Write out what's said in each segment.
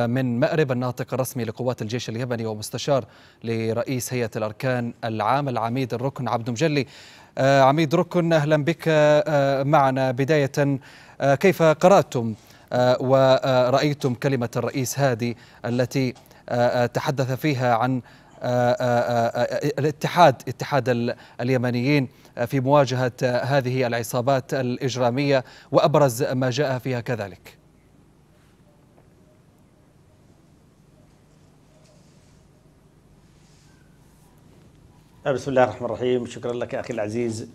من مأرب الناطق الرسمي لقوات الجيش اليمني ومستشار لرئيس هيئة الأركان العام العميد الركن عبد مجلي آه، عميد ركن أهلا بك آه، معنا بداية آه، كيف قرأتم ورأيتم كلمة الرئيس هادي التي تحدث فيها عن الاتحاد اتحاد اليمنيين في مواجهة هذه العصابات الإجرامية وأبرز ما جاء فيها كذلك آه، بسم الله الرحمن الرحيم شكرا لك أخي العزيز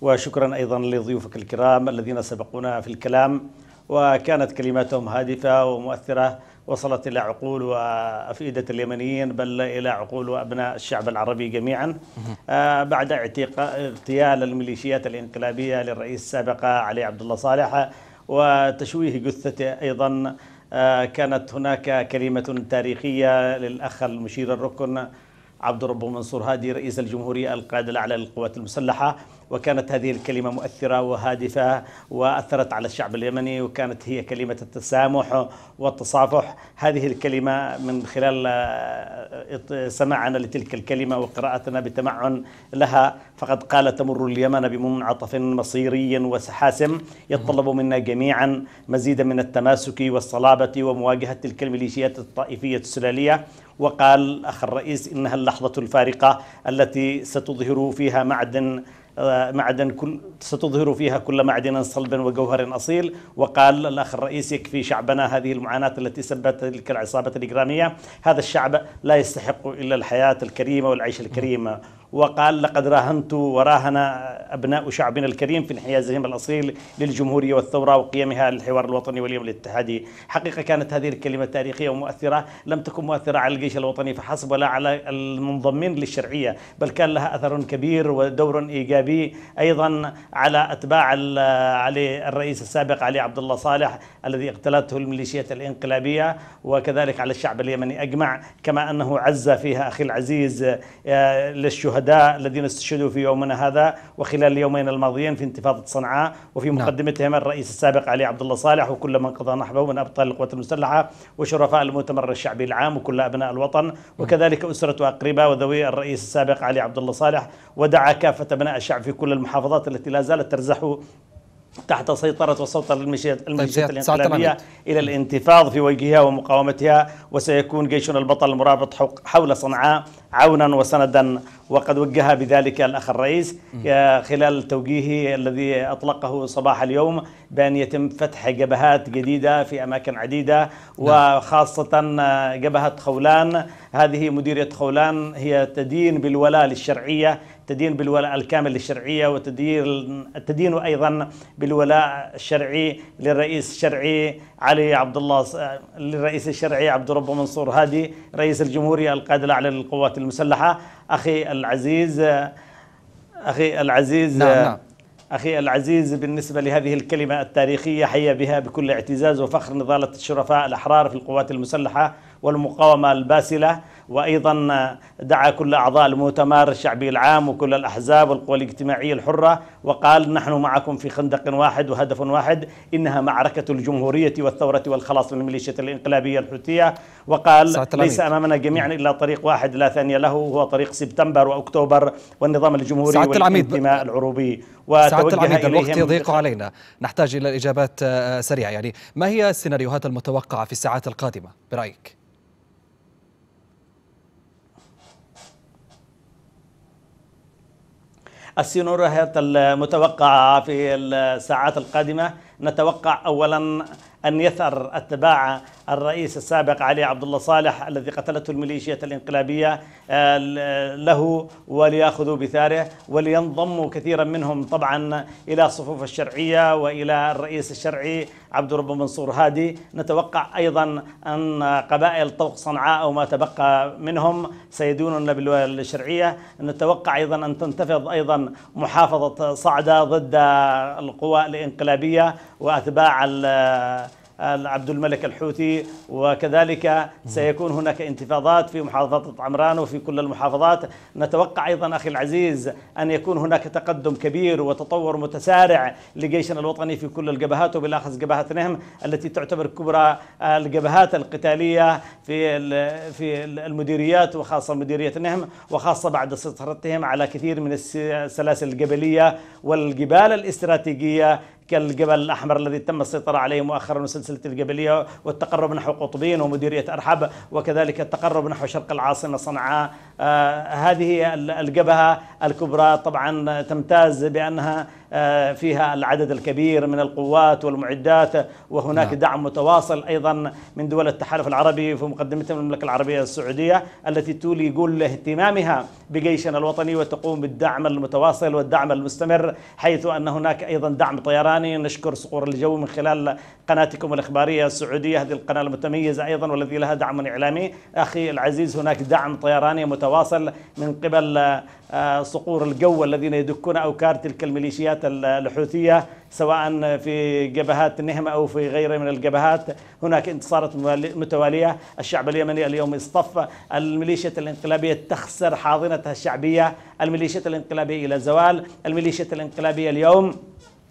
وشكرا أيضا لضيوفك الكرام الذين سبقونا في الكلام وكانت كلماتهم هادفة ومؤثرة وصلت إلى عقول وأفئدة اليمنيين بل إلى عقول وأبناء الشعب العربي جميعا آه، بعد اغتيال الميليشيات الانقلابية للرئيس السابق علي عبد الله صالح وتشويه جثته أيضا آه، كانت هناك كلمة تاريخية للأخ المشير الركن عبد الرب منصور هادي رئيس الجمهورية القائد الأعلى للقوات المسلحة وكانت هذه الكلمة مؤثرة وهادفة وأثرت على الشعب اليمني وكانت هي كلمة التسامح والتصافح هذه الكلمة من خلال آه، سماعنا لتلك الكلمة وقراءتنا بتمعن لها فقد قال تمر اليمن بمنعطف مصيري وحاسم يتطلب منا جميعا مزيدا من التماسك والصلابة ومواجهة تلك الميليشيات الطائفية السلالية وقال أخ الرئيس إنها اللحظة الفارقة التي ستظهر فيها معدن معدن كل ستظهر فيها كل معدن صلب وجوهر أصيل وقال الأخ الرئيس يكفي شعبنا هذه المعاناة التي سببت تلك العصابة الإجرامية هذا الشعب لا يستحق إلا الحياة الكريمة والعيش الكريم وقال لقد راهنت وراهن أبناء شعبنا الكريم في انحيازهم الأصيل للجمهورية والثورة وقيمها للحوار الوطني واليوم الاتحادي حقيقة كانت هذه الكلمة تاريخية ومؤثرة لم تكن مؤثرة على الجيش الوطني فحسب ولا على المنضمين للشرعية بل كان لها أثر كبير ودور إيجابي أيضا على أتباع علي الرئيس السابق علي عبد الله صالح الذي اقتلته الميليشيات الانقلابية وكذلك على الشعب اليمني أجمع كما أنه عز فيها أخي العزيز آه، للشهداء الشهداء الذين استشهدوا في يومنا هذا وخلال اليومين الماضيين في انتفاضة صنعاء وفي نعم. مقدمتهم الرئيس السابق علي عبد الله صالح وكل من قضى نحبه من أبطال القوات المسلحة وشرفاء المؤتمر الشعبي العام وكل أبناء الوطن نعم. وكذلك أسرة وأقرباء وذوي الرئيس السابق علي عبد الله صالح ودعا كافة أبناء الشعب في كل المحافظات التي لا زالت ترزح تحت سيطرة وسلطة الميليشيات طيب، الإنقلابية إلى الانتفاض في وجهها ومقاومتها وسيكون جيشنا البطل المرابط حول صنعاء عونا وسندا وقد وجه بذلك الأخ الرئيس خلال توجيهه الذي أطلقه صباح اليوم بأن يتم فتح جبهات جديدة في أماكن عديدة نعم. وخاصة جبهة خولان هذه مديرية خولان هي تدين بالولاء للشرعية تدين بالولاء الكامل للشرعية وتدير تدين أيضا بالولاء الشرعي للرئيس الشرعي علي عبد الله للرئيس الشرعي عبد رب منصور هادي رئيس الجمهورية القائد الأعلى للقوات المسلحة أخي العزيز أخي العزيز نعم نعم. أخي العزيز بالنسبة لهذه الكلمة التاريخية حيا بها بكل اعتزاز وفخر نضالة الشرفاء الأحرار في القوات المسلحة والمقاومة الباسلة وأيضا دعا كل أعضاء المؤتمر الشعبي العام وكل الأحزاب والقوى الاجتماعية الحرة وقال نحن معكم في خندق واحد وهدف واحد إنها معركة الجمهورية والثورة والخلاص من الميليشيا الإنقلابية الحوثية وقال ليس أمامنا جميعا إلا طريق واحد لا ثانية له هو طريق سبتمبر وأكتوبر والنظام الجمهوري والانتماء العروبي سعادة العميد الوقت يضيق علينا نحتاج إلى الإجابات آه، سريعة يعني ما هي السيناريوهات المتوقعة في الساعات القادمة برأيك؟ السيناريوهات المتوقعة في الساعات القادمة نتوقع أولا أن يثأر أتباع الرئيس السابق علي عبد الله صالح الذي قتلته الميليشيات الانقلابية آه، له وليأخذوا بثاره ولينضموا كثيرا منهم طبعا إلى صفوف الشرعية وإلى الرئيس الشرعي عبد الرب منصور هادي نتوقع أيضا أن قبائل طوق صنعاء أو ما تبقى منهم سيدوننا بالشرعية نتوقع أيضا أن تنتفض أيضا محافظة صعدة ضد القوى الانقلابية وأتباع عبد الملك الحوثي وكذلك سيكون هناك انتفاضات في محافظة عمران وفي كل المحافظات نتوقع أيضا أخي العزيز أن يكون هناك تقدم كبير وتطور متسارع لجيشنا الوطني في كل الجبهات وبالأخص جبهة نهم التي تعتبر كبرى آه، الجبهات القتالية في في المديريات وخاصة مديرية نهم وخاصة بعد سيطرتهم على كثير من السلاسل الجبلية والجبال الاستراتيجية كالجبل الأحمر الذي تم السيطرة عليه مؤخرا وسلسلة الجبلية والتقرب نحو قطبين ومديرية أرحب وكذلك التقرب نحو شرق العاصمة صنعاء آه، هذه الجبهة الكبرى طبعا تمتاز بأنها آه، فيها العدد الكبير من القوات والمعدات وهناك نعم. دعم متواصل أيضا من دول التحالف العربي في مقدمتها المملكة العربية السعودية التي تولي كل اهتمامها بجيشنا الوطني وتقوم بالدعم المتواصل والدعم المستمر حيث أن هناك أيضا دعم طيراني نشكر صقور الجو من خلال قناتكم الإخبارية السعودية هذه القناة المتميزة أيضا والذي لها دعم إعلامي أخي العزيز هناك دعم طيراني متواصل من قبل صقور الجو الذين يدكون أوكار تلك الميليشيات الحوثية سواء في جبهات النهم أو في غيرها من الجبهات هناك انتصارات متوالية الشعب اليمني اليوم اصطف الميليشيات الانقلابية تخسر حاضنتها الشعبية الميليشيات الانقلابية إلى زوال الميليشيات الانقلابية اليوم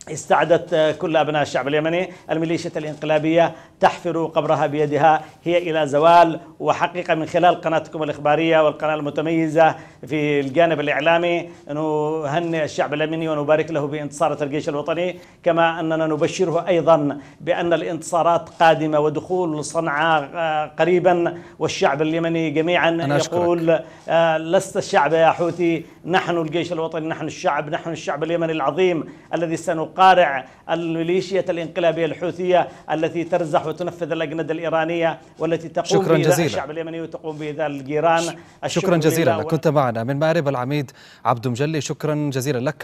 استعدت آه، كل أبناء الشعب اليمني الميليشيا الإنقلابية تحفر قبرها بيدها هي إلى زوال وحقيقة من خلال قناتكم الإخبارية والقناة المتميزة في الجانب الإعلامي نهنئ الشعب اليمني ونبارك له بانتصارات الجيش الوطني كما أننا نبشره أيضا بأن الانتصارات قادمة ودخول صنعاء آه، قريبا والشعب اليمني جميعا يقول آه، لست الشعب يا حوثي نحن الجيش الوطني نحن الشعب نحن الشعب اليمني العظيم الذي سنقوم القارع الميليشيا الانقلابيه الحوثيه التي ترزح وتنفذ الاجنده الايرانيه والتي تقوم شكرا جزيلا الشعب اليمني وتقوم بإذاء الجيران شكرا جزيلا لك كنت معنا من مأرب العميد عبد مجلي شكرا جزيلا لك